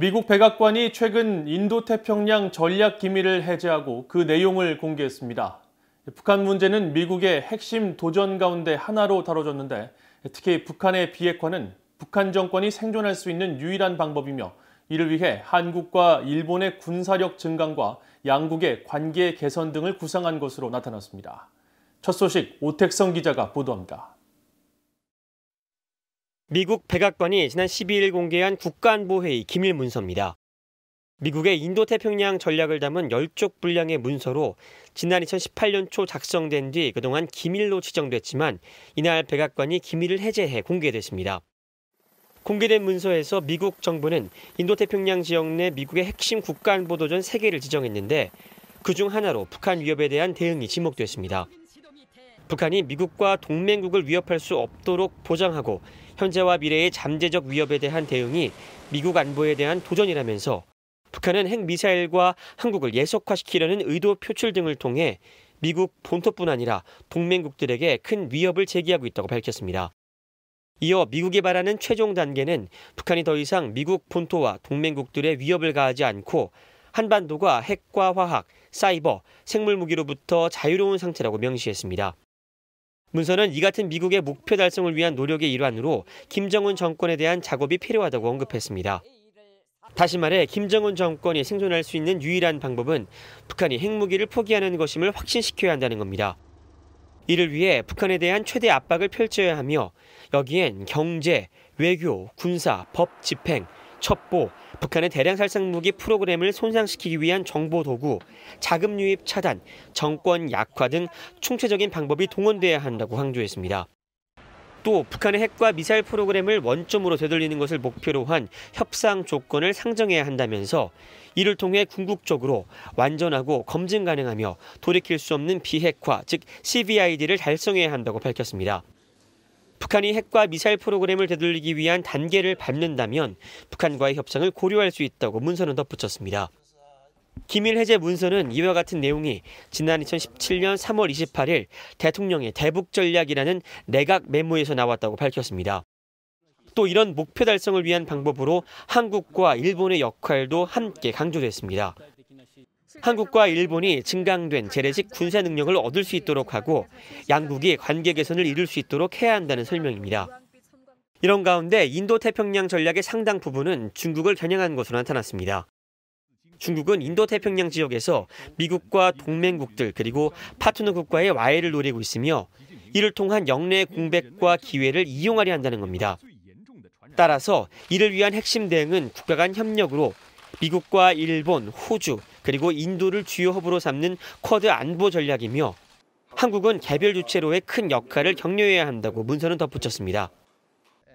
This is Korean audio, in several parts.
미국 백악관이 최근 인도태평양 전략 기밀을 해제하고 그 내용을 공개했습니다. 북한 문제는 미국의 핵심 도전 가운데 하나로 다뤄졌는데 특히 북한의 비핵화는 북한 정권이 생존할 수 있는 유일한 방법이며 이를 위해 한국과 일본의 군사력 증강과 양국의 관계 개선 등을 구상한 것으로 나타났습니다. 첫 소식 오택성 기자가 보도합니다. 미국 백악관이 지난 12일 공개한 국가안보회의 기밀 문서입니다. 미국의 인도태평양 전략을 담은 10쪽 분량의 문서로 지난 2018년 초 작성된 뒤 그동안 기밀로 지정됐지만 이날 백악관이 기밀을 해제해 공개됐습니다. 공개된 문서에서 미국 정부는 인도태평양 지역 내 미국의 핵심 국가안보도전 3개를 지정했는데 그 중 하나로 북한 위협에 대한 대응이 지목됐습니다. 북한이 미국과 동맹국을 위협할 수 없도록 보장하고 현재와 미래의 잠재적 위협에 대한 대응이 미국 안보에 대한 도전이라면서 북한은 핵미사일과 한국을 예속화시키려는 의도 표출 등을 통해 미국 본토뿐 아니라 동맹국들에게 큰 위협을 제기하고 있다고 밝혔습니다. 이어 미국이 바라는 최종 단계는 북한이 더 이상 미국 본토와 동맹국들의 위협을 가하지 않고 한반도가 핵과 화학, 사이버, 생물무기로부터 자유로운 상태라고 명시했습니다. 문서는 이 같은 미국의 목표 달성을 위한 노력의 일환으로 김정은 정권에 대한 작업이 필요하다고 언급했습니다. 다시 말해 김정은 정권이 생존할 수 있는 유일한 방법은 북한이 핵무기를 포기하는 것임을 확신시켜야 한다는 겁니다. 이를 위해 북한에 대한 최대 압박을 펼쳐야 하며 여기엔 경제, 외교, 군사, 법 집행, 첩보, 북한의 대량 살상 무기 프로그램을 손상시키기 위한 정보 도구, 자금 유입 차단, 정권 약화 등 총체적인 방법이 동원돼야 한다고 강조했습니다. 또 북한의 핵과 미사일 프로그램을 원점으로 되돌리는 것을 목표로 한 협상 조건을 상정해야 한다면서 이를 통해 궁극적으로 완전하고 검증 가능하며 돌이킬 수 없는 비핵화 즉 CVID를 달성해야 한다고 밝혔습니다. 북한이 핵과 미사일 프로그램을 되돌리기 위한 단계를 밟는다면 북한과의 협상을 고려할 수 있다고 문서는 덧붙였습니다. 기밀 해제 문서는 이와 같은 내용이 지난 2017년 3월 28일 대통령의 대북 전략이라는 내각 메모에서 나왔다고 밝혔습니다. 또 이런 목표 달성을 위한 방법으로 한국과 일본의 역할도 함께 강조됐습니다. 한국과 일본이 증강된 재래식 군사 능력을 얻을 수 있도록 하고 양국이 관계 개선을 이룰 수 있도록 해야 한다는 설명입니다. 이런 가운데 인도태평양 전략의 상당 부분은 중국을 겨냥한 것으로 나타났습니다. 중국은 인도태평양 지역에서 미국과 동맹국들 그리고 파트너 국가의 와해를 노리고 있으며 이를 통한 영내 공백과 기회를 이용하려 한다는 겁니다. 따라서 이를 위한 핵심 대응은 국가 간 협력으로 미국과 일본, 호주, 그리고 인도를 주요 허브로 삼는 쿼드 안보 전략이며 한국은 개별 주체로의 큰 역할을 격려해야 한다고 문서는 덧붙였습니다.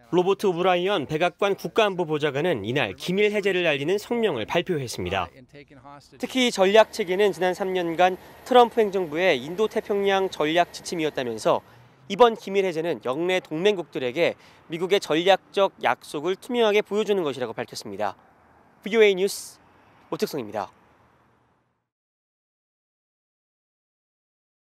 로버트 오브라이언 백악관 국가안보보좌관은 이날 기밀 해제를 알리는 성명을 발표했습니다. 특히 전략 체계는 지난 3년간 트럼프 행정부의 인도태평양 전략 지침이었다면서 이번 기밀 해제는 영내 동맹국들에게 미국의 전략적 약속을 투명하게 보여주는 것이라고 밝혔습니다. VOA 뉴스 오택성입니다.